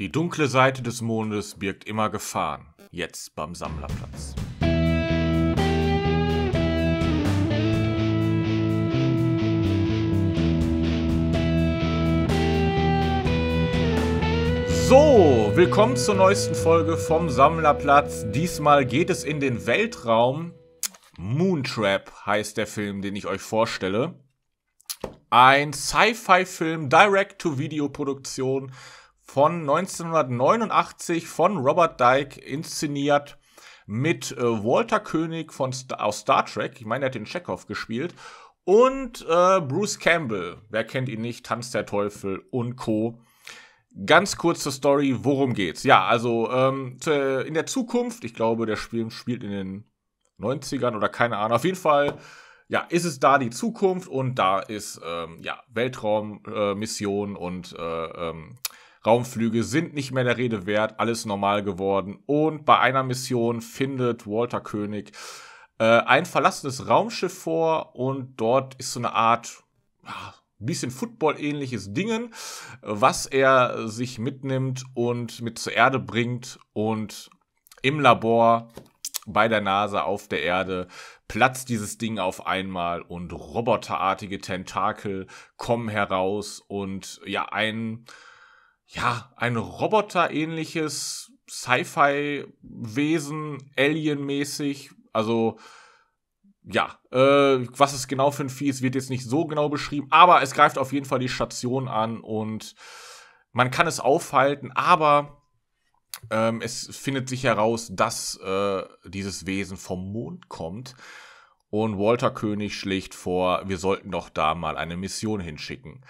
Die dunkle Seite des Mondes birgt immer Gefahren, jetzt beim Sammlerplatz. So, willkommen zur neuesten Folge vom Sammlerplatz. Diesmal geht es in den Weltraum. Moontrap heißt der Film, den ich euch vorstelle. Ein Sci-Fi-Film, Direct-to-Video-Produktion von 1989 von Robert Dyke inszeniert mit äh, Walter König von Star aus Star Trek. Ich meine, er hat den Chekhov gespielt. Und äh, Bruce Campbell, wer kennt ihn nicht, Tanz der Teufel und Co. Ganz kurze Story, worum geht's? Ja, also ähm, äh, in der Zukunft, ich glaube, der Spiel spielt in den 90ern oder keine Ahnung, auf jeden Fall ja, ist es da die Zukunft und da ist ähm, ja Weltraummission äh, und äh, ähm, Raumflüge sind nicht mehr der Rede wert, alles normal geworden. Und bei einer Mission findet Walter König äh, ein verlassenes Raumschiff vor und dort ist so eine Art ah, bisschen Football-ähnliches Dingen, was er sich mitnimmt und mit zur Erde bringt und im Labor bei der NASA auf der Erde platzt dieses Ding auf einmal und roboterartige Tentakel kommen heraus und ja, ein ja, ein Roboter-ähnliches Sci-Fi-Wesen, Alien-mäßig. Also, ja, äh, was es genau für ein Vieh ist, wird jetzt nicht so genau beschrieben, aber es greift auf jeden Fall die Station an und man kann es aufhalten, aber ähm, es findet sich heraus, dass äh, dieses Wesen vom Mond kommt. Und Walter König schlägt vor, wir sollten doch da mal eine Mission hinschicken.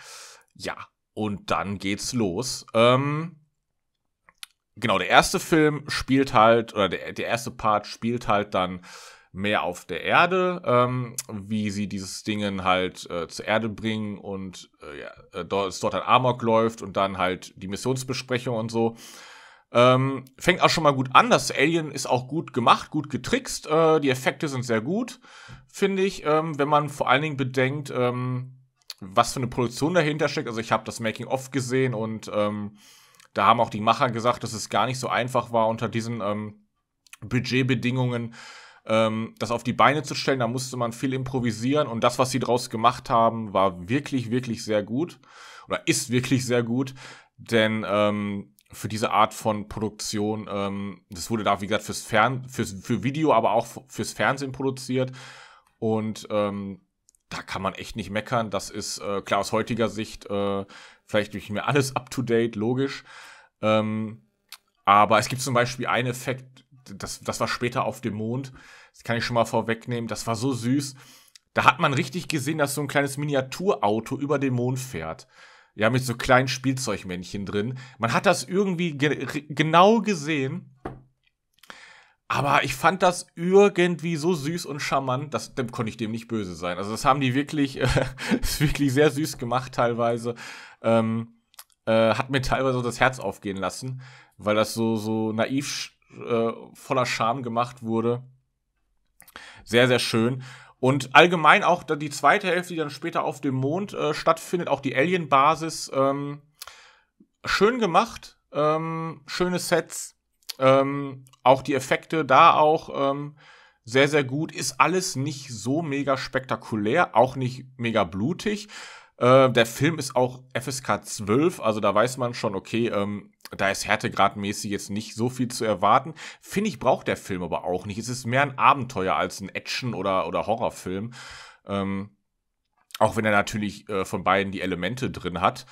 Ja, und dann geht's los. Ähm, genau, der erste Film spielt halt, oder der, der erste Part spielt halt dann mehr auf der Erde, ähm, wie sie dieses Dingen halt äh, zur Erde bringen und äh, ja, äh, dort, es dort ein Amok läuft und dann halt die Missionsbesprechung und so. Ähm, fängt auch schon mal gut an. Das Alien ist auch gut gemacht, gut getrickst. Äh, die Effekte sind sehr gut, finde ich, ähm, wenn man vor allen Dingen bedenkt, ähm, was für eine Produktion dahinter steckt. Also ich habe das Making-of gesehen und ähm, da haben auch die Macher gesagt, dass es gar nicht so einfach war, unter diesen ähm, Budgetbedingungen ähm, das auf die Beine zu stellen. Da musste man viel improvisieren und das, was sie daraus gemacht haben, war wirklich, wirklich sehr gut oder ist wirklich sehr gut, denn ähm, für diese Art von Produktion, ähm, das wurde da, wie gesagt, fürs, Fern fürs für Video, aber auch fürs Fernsehen produziert und ähm, da kann man echt nicht meckern. Das ist äh, klar aus heutiger Sicht äh, vielleicht nicht mehr alles up to date, logisch. Ähm, aber es gibt zum Beispiel einen Effekt, das, das war später auf dem Mond. Das kann ich schon mal vorwegnehmen. Das war so süß. Da hat man richtig gesehen, dass so ein kleines Miniaturauto über den Mond fährt. Ja, mit so kleinen Spielzeugmännchen drin. Man hat das irgendwie ge genau gesehen. Aber ich fand das irgendwie so süß und charmant, dass dem konnte ich dem nicht böse sein. Also das haben die wirklich, äh, wirklich sehr süß gemacht teilweise. Ähm, äh, hat mir teilweise so das Herz aufgehen lassen, weil das so so naiv äh, voller Charme gemacht wurde. Sehr sehr schön. Und allgemein auch die zweite Hälfte, die dann später auf dem Mond äh, stattfindet, auch die Alien-Basis. Ähm, schön gemacht, ähm, schöne Sets ähm, auch die Effekte da auch ähm, sehr, sehr gut. Ist alles nicht so mega spektakulär, auch nicht mega blutig. Äh, der Film ist auch FSK 12, also da weiß man schon, okay, ähm, da ist härtegradmäßig jetzt nicht so viel zu erwarten. Finde ich, braucht der Film aber auch nicht. Es ist mehr ein Abenteuer als ein Action- oder, oder Horrorfilm. Ähm, auch wenn er natürlich äh, von beiden die Elemente drin hat.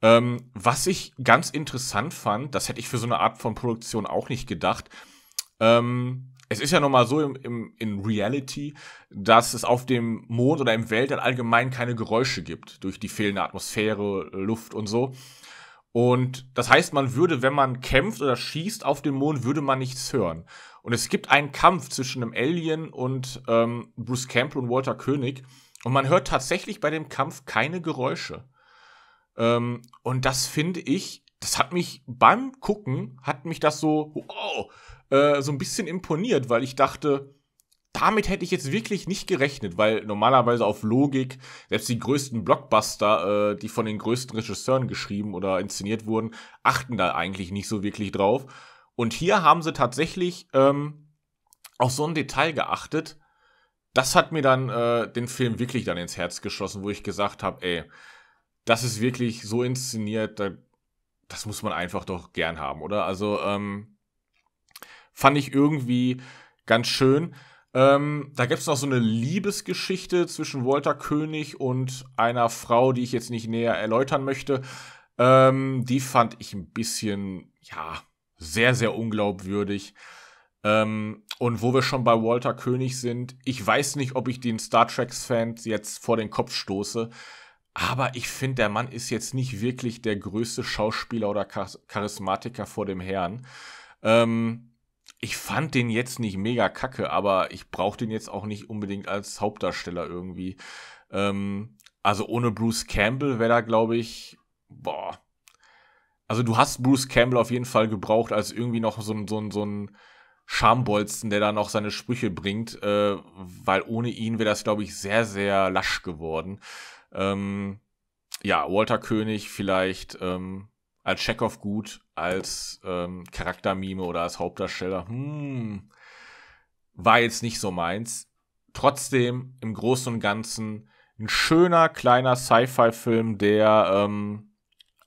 Ähm, was ich ganz interessant fand, das hätte ich für so eine Art von Produktion auch nicht gedacht. Ähm, es ist ja nochmal so im, im, in Reality, dass es auf dem Mond oder im Weltall allgemein keine Geräusche gibt durch die fehlende Atmosphäre, Luft und so. Und das heißt, man würde, wenn man kämpft oder schießt auf dem Mond, würde man nichts hören. Und es gibt einen Kampf zwischen einem Alien und ähm, Bruce Campbell und Walter König. Und man hört tatsächlich bei dem Kampf keine Geräusche. Ähm, und das finde ich, das hat mich beim Gucken, hat mich das so, wow, oh, äh, so ein bisschen imponiert, weil ich dachte, damit hätte ich jetzt wirklich nicht gerechnet, weil normalerweise auf Logik, selbst die größten Blockbuster, äh, die von den größten Regisseuren geschrieben oder inszeniert wurden, achten da eigentlich nicht so wirklich drauf. Und hier haben sie tatsächlich ähm, auf so ein Detail geachtet. Das hat mir dann äh, den Film wirklich dann ins Herz geschossen, wo ich gesagt habe, ey, das ist wirklich so inszeniert, da, das muss man einfach doch gern haben, oder? Also ähm, fand ich irgendwie ganz schön. Ähm, da gibt es noch so eine Liebesgeschichte zwischen Walter König und einer Frau, die ich jetzt nicht näher erläutern möchte. Ähm, die fand ich ein bisschen, ja, sehr, sehr unglaubwürdig. Ähm, und wo wir schon bei Walter König sind, ich weiß nicht, ob ich den Star Trek-Fans jetzt vor den Kopf stoße. Aber ich finde, der Mann ist jetzt nicht wirklich der größte Schauspieler oder Charismatiker vor dem Herrn. Ähm, ich fand den jetzt nicht mega kacke, aber ich brauche den jetzt auch nicht unbedingt als Hauptdarsteller irgendwie. Ähm, also ohne Bruce Campbell wäre da, glaube ich, boah. Also du hast Bruce Campbell auf jeden Fall gebraucht als irgendwie noch so ein, so ein, so ein Schambolzen, der da noch seine Sprüche bringt, äh, weil ohne ihn wäre das, glaube ich, sehr, sehr lasch geworden. Ähm, ja, Walter König vielleicht ähm, als Chekhov gut, als ähm, Charaktermime oder als Hauptdarsteller. Hm, war jetzt nicht so meins. Trotzdem im Großen und Ganzen ein schöner kleiner Sci-Fi-Film, der ähm,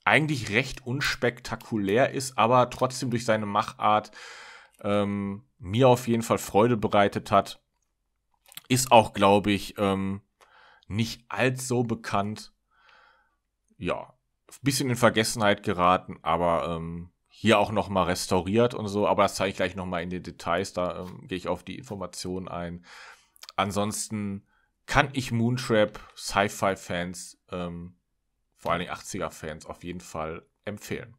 eigentlich recht unspektakulär ist, aber trotzdem durch seine Machart ähm, mir auf jeden Fall Freude bereitet hat. Ist auch, glaube ich, ähm, nicht allzu bekannt. Ja, ein bisschen in Vergessenheit geraten, aber ähm, hier auch nochmal restauriert und so. Aber das zeige ich gleich nochmal in den Details. Da ähm, gehe ich auf die Informationen ein. Ansonsten kann ich Moontrap Sci-Fi-Fans, ähm, vor allem 80er-Fans, auf jeden Fall empfehlen.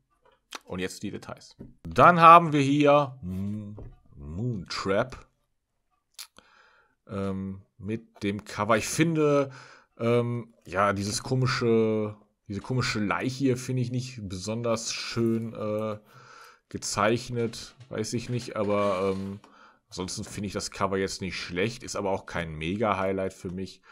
Und jetzt die Details. Dann haben wir hier Moontrap ähm, mit dem Cover. Ich finde, ähm, ja, dieses komische, diese komische Leiche hier finde ich nicht besonders schön äh, gezeichnet, weiß ich nicht, aber ähm, ansonsten finde ich das Cover jetzt nicht schlecht, ist aber auch kein Mega-Highlight für mich.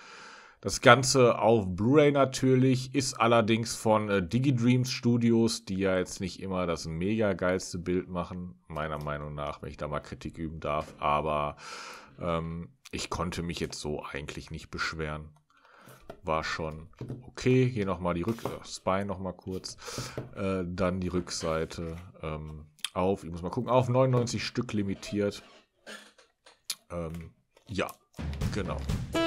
Das Ganze auf Blu-ray natürlich, ist allerdings von äh, DigiDreams Studios, die ja jetzt nicht immer das mega geilste Bild machen, meiner Meinung nach, wenn ich da mal Kritik üben darf. Aber ähm, ich konnte mich jetzt so eigentlich nicht beschweren. War schon okay. Hier nochmal die Rückseite, Spine nochmal kurz. Äh, dann die Rückseite ähm, auf, ich muss mal gucken, auf 99 Stück limitiert. Ähm, ja, genau. Ja.